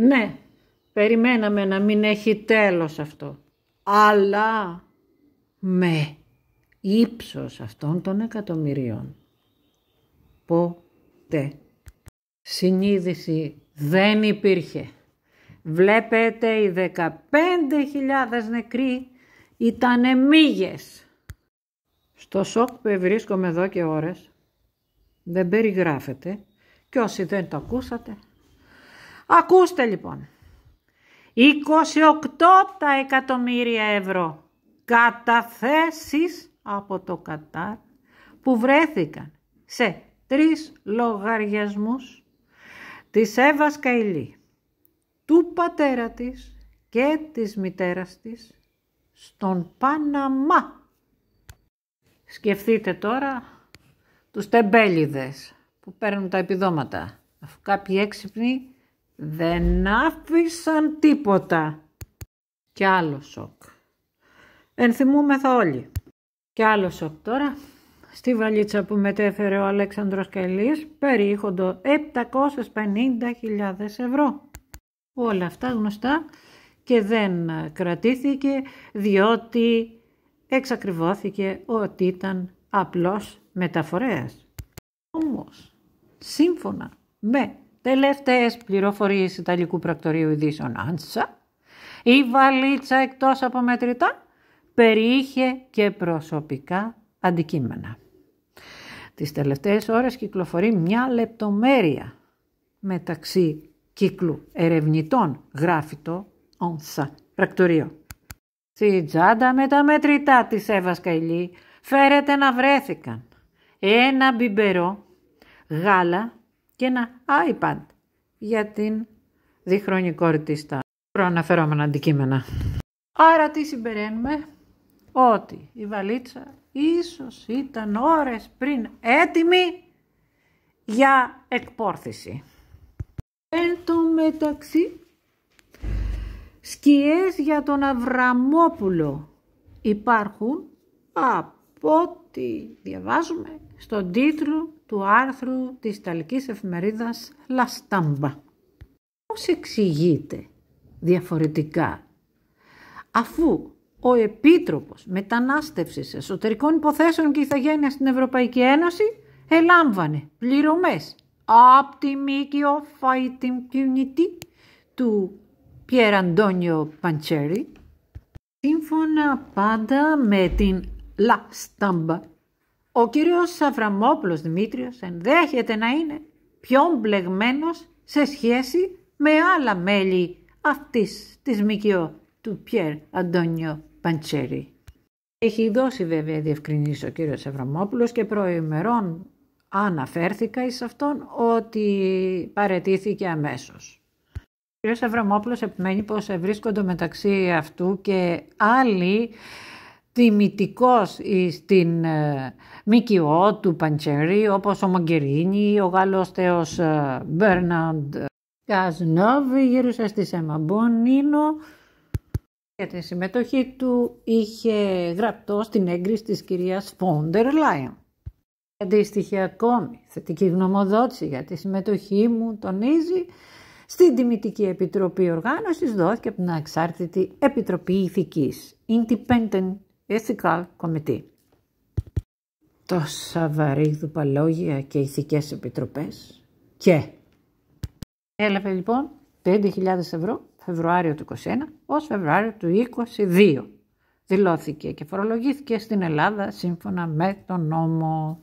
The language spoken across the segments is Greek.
Ναι, περιμέναμε να μην έχει τέλος αυτό. Αλλά με ύψος αυτών των εκατομμυρίων. Ποτέ. Συνείδηση δεν υπήρχε. Βλέπετε οι 15.000 νεκροί ήταν μύγες. Στο σοκ που βρίσκομαι εδώ και ώρες δεν περιγράφεται και όσοι δεν το ακούσατε Ακούστε λοιπόν. 28 εκατομμύρια ευρώ καταθέσεις από το Κατάρ που βρέθηκαν σε τρεις λογαριασμούς της Εύας Καϊλή, του πατέρα της και της μητέρας της στον Παναμά. Σκεφτείτε τώρα τους τεμπέλιδες που παίρνουν τα επιδόματα, αφού κάποιοι έξυπνοι δεν άφησαν τίποτα. Κι άλλο σοκ. Ενθυμούμεθα όλοι. Κι άλλο σοκ τώρα. Στη βαλίτσα που μετέφερε ο Αλέξανδρος Κελής περιείχοντο 750.000 ευρώ. Όλα αυτά γνωστά και δεν κρατήθηκε διότι εξακριβώθηκε ότι ήταν απλός μεταφορέας. Όμως, σύμφωνα με Τελευταίες πληροφορίες Ιταλικού Πρακτορείου Ειδήσεων Άντσα, η βαλίτσα εκτός από μετρητά περιείχε και προσωπικά αντικείμενα. Τις τελευταίες ώρες κυκλοφορεί μια λεπτομέρεια μεταξύ κύκλου ερευνητών, γράφει το Όνσα πρακτορείο. Στη τσάντα με τα μετρητά της Εύας Καηλή φέρεται να βρέθηκαν ένα μπιμπερό, γάλα, και ένα iPad για την διχρονικό ρητίστα προαναφερόμενα αντικείμενα. Άρα τι συμπεραίνουμε, ότι η βαλίτσα ίσως ήταν ώρες πριν έτοιμη για εκπόρθηση. Εν τω μεταξύ, σκιές για τον Αβραμόπουλο υπάρχουν από διαβάζουμε στον τίτλο του άρθρου της Ιταλικής εφημερίδας La Stampa. Πώς εξηγείται διαφορετικά αφού ο Επίτροπος Μετανάστευσης Εσωτερικών Υποθέσεων και Ιθαγένειας στην Ευρωπαϊκή Ένωση ελάμβανε πληρωμές από τη Μίκιο Φάιτιμ Community του Πιερ Αντώνιο Παντσέρι σύμφωνα πάντα με την La Stampa. Ο κύριος Αβραμόπουλος Δημήτριος ενδέχεται να είναι πιο μπλεγμένος σε σχέση με άλλα μέλη αυτής της ΜΚΟ του Πιέρ Αντώνιο Παντσέρη. Έχει δώσει βέβαια διευκρινήσει ο κύριος Σαβραμόπουλος και προημερών αναφέρθηκα εις αυτόν ότι παρετήθηκε αμέσως. Ο κύριος Σαβραμόπουλος επιμένει πως βρίσκονται μεταξύ αυτού και άλλοι τιμητικός στην ε, ΜΚΟ του Παντσερή όπως ο Μογκερίνη, ο Γάλλος θεός ε, Μπέρναντ Καζνόβ γύρισε στη Σεμαμπονίνο για τη συμμετοχή του είχε γραπτό στην έγκριση της κυρίας Φόντερ Λάιον. Αντίστοιχη ακόμη θετική γνωμοδότηση για τη συμμετοχή μου τονίζει στην Δημητική Επιτροπή Οργάνωσης δόθηκε από την Αξάρτητη Επιτροπή Ηθικής, Independent Ethical Committee. Τόσα βαρύδουπα παλόγια και ηθικές επιτροπές και... Έλαβε λοιπόν 5.000 ευρώ Φεβρουάριο του 2021 ως Φεβρουάριο του 22. Δηλώθηκε και φορολογήθηκε στην Ελλάδα σύμφωνα με τον νόμο.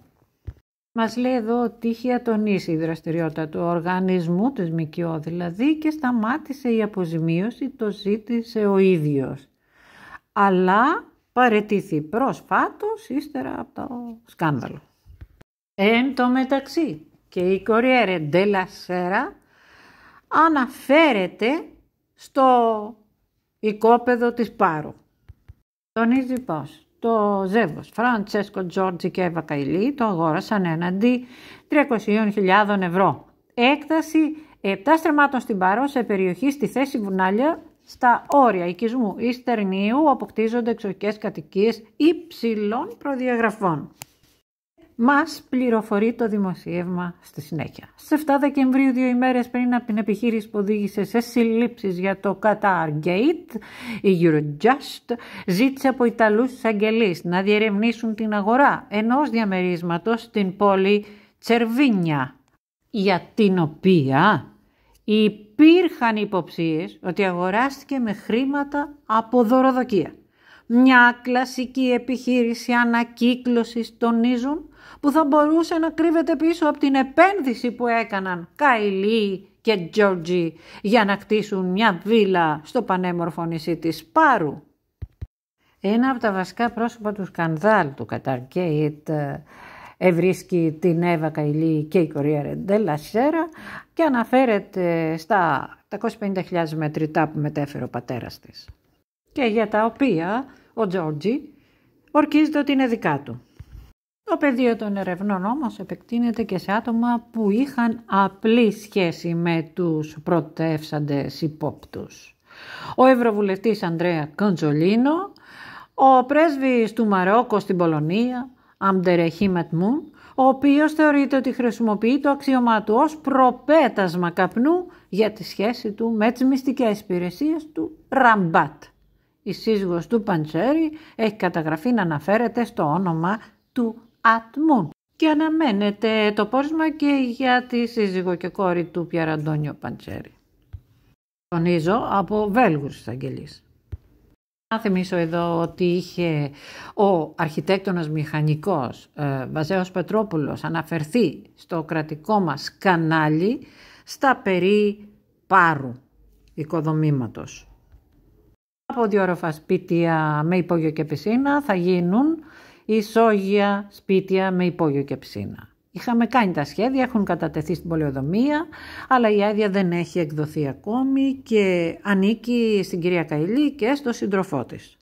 Μας λέει εδώ ότι είχε ατονίσει η δραστηριότητα του οργανισμού της ΜΚΟ δηλαδή και σταμάτησε η αποζημίωση, το ζήτησε ο ίδιος. Αλλά παρετήθη πρόσφατος ύστερα από το σκάνδαλο. Εν τω μεταξύ και η Κοριέρε Ντελασέρα αναφέρεται στο οικόπεδο της Πάρου. Τονίζει πως το ζεύγος Φραντσέσκο Τζόρτζι και Εύα το αγόρασαν έναντι 300.000 ευρώ. Έκταση 7 στρεμμάτων στην Πάρο σε περιοχή στη θέση Βουνάλια στα όρια οικισμού ή στερνίου αποκτίζονται κατικής κατοικίες υψηλών προδιαγραφών. Μας πληροφορεί το δημοσίευμα στη συνέχεια. Σε 7 Δεκεμβρίου, δύο ημέρες πριν από την επιχείρηση που οδήγησε σε συλλήψεις για το Qatar Gate, η Eurojust ζήτησε από Ιταλούς εισαγγελείς να διερευνήσουν την αγορά ενός διαμερίσματος στην πόλη Τσερβίνια, για την οποία Υπήρχαν υποψίες ότι αγοράστηκε με χρήματα από δωροδοκία. Μια κλασική επιχείρηση ανακύκλωσης τονίζουν που θα μπορούσε να κρύβεται πίσω από την επένδυση που έκαναν Καϊλή και Τζόρτζι για να κτίσουν μια βίλα στο πανέμορφο νησί της Πάρου. Ένα από τα βασικά πρόσωπα του σκανδάλ του Καταρκέιτ Ευρίσκει την Εύα Καηλή και η Κορία Ρεντέλα Σέρα και αναφέρεται στα 250.000 μετρητά που μετέφερε ο πατέρας της και για τα οποία ο Τζόρτζι ορκίζεται ότι είναι δικά του. Το πεδίο των ερευνών όμως επεκτείνεται και σε άτομα που είχαν απλή σχέση με τους πρωτεύσαντες υπόπτους. Ο Ευρωβουλευτής Ανδρέα Κοντζολίνο, ο πρέσβης του Μαρόκο στην Πολωνία, Μουν, ο οποίος θεωρείται ότι χρησιμοποιεί το αξίωμά του ως προπέτασμα καπνού για τη σχέση του με τις μυστικές υπηρεσίες του Ραμπάτ. Η σύζυγος του Παντσέρι έχει καταγραφεί να αναφέρεται στο όνομα του Ατμούν. Και αναμένεται το πόρισμα και για τη σύζυγο και κόρη του Πιαραντώνιο Παντσέρι. Τονίζω από Βέλγους εισαγγελείς. Να θυμίσω εδώ ότι είχε ο αρχιτέκτονας μηχανικός ε, Βαζέος Πετρόπουλος αναφερθεί στο κρατικό μας κανάλι στα περί πάρου οικοδομήματος. Από δύο όροφα σπίτια με υπόγειο και πισίνα θα γίνουν ισόγεια σπίτια με υπόγειο και πισίνα. Είχαμε κάνει τα σχέδια, έχουν κατατεθεί στην πολεοδομία, αλλά η άδεια δεν έχει εκδοθεί ακόμη και ανήκει στην κυρία Καηλή και στο σύντροφό της.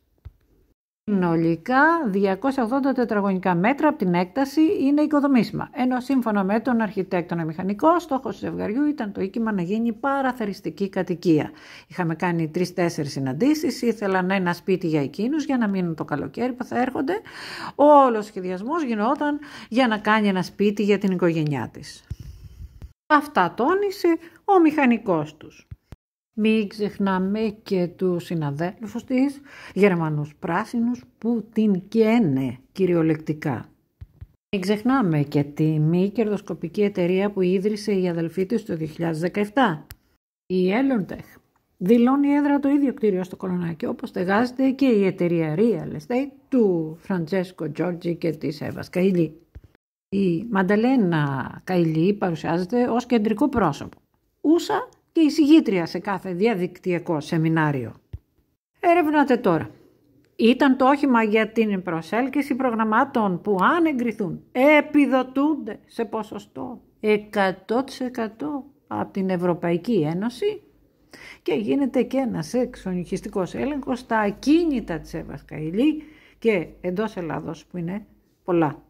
Συνολικά 280 τετραγωνικά μέτρα από την έκταση είναι οικοδομήσιμα, ενώ σύμφωνα με τον αρχιτέκτονα μηχανικό, στόχος του ζευγαριού ήταν το οίκημα να γίνει παραθεριστική κατοικία. Είχαμε κάνει τρει-τέσσερι συναντήσει, ήθελαν ένα σπίτι για εκείνους για να μείνουν το καλοκαίρι που θα έρχονται. Όλο ο σχεδιασμός γινόταν για να κάνει ένα σπίτι για την οικογένειά της. Αυτά τόνισε ο μηχανικός τους. Μην ξεχνάμε και τους συναδέλφους της, Γερμανούς πράσινους, που την καίνε κυριολεκτικά. Μην ξεχνάμε και τη μη κερδοσκοπική εταιρεία που ίδρυσε η αδελφή της το 2017. Η Ελλοντεχ. δηλώνει έδρα το ίδιο κτίριο στο Κολονάκι, όπως στεγάζεται και η εταιρεία Real Estate του Φραντσέσκο Τζόρτζι και της Εύας Καϊλή. Η Μανταλένα Καϊλή παρουσιάζεται ως κεντρικό πρόσωπο. Ούσα και εισηγήτρια σε κάθε διαδικτυακό σεμινάριο. Έρευνατε τώρα. Ήταν το όχημα για την προσέλκυση προγραμμάτων που αν εγκριθούν επιδοτούνται σε ποσοστό 100% από την Ευρωπαϊκή Ένωση και γίνεται και ένας εξονυχιστικός έλεγχος στα ακίνητα της Ευασκαηλή και εντός Ελλάδος που είναι πολλά.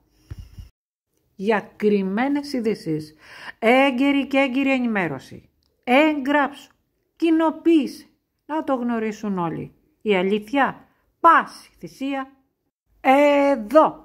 Για κρυμμένες ειδήσεις, έγκαιρη και έγκυρη ενημέρωση, έγγραψου, κοινοποίησε, να το γνωρίσουν όλοι. Η αλήθεια, πάση θυσία, εδώ.